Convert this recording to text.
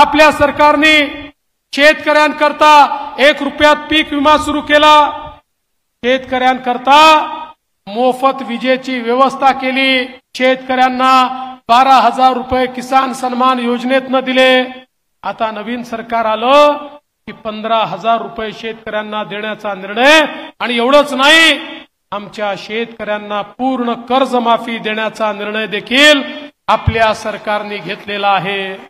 आपल्या सरकारने शेतकऱ्यांकरता एक रुपयात पीक विमा सुरू केला शेतकऱ्यांकरता मोफत विजेची व्यवस्था केली शेतकऱ्यांना बारा हजार रुपये किसान सन्मान योजनेतनं दिले आता नवीन सरकार आलं की पंधरा हजार रुपये शेतकऱ्यांना देण्याचा निर्णय आणि एवढंच नाही आमच्या शेतकऱ्यांना पूर्ण कर्जमाफी देण्याचा निर्णय देखील आपल्या सरकारने घेतलेला आहे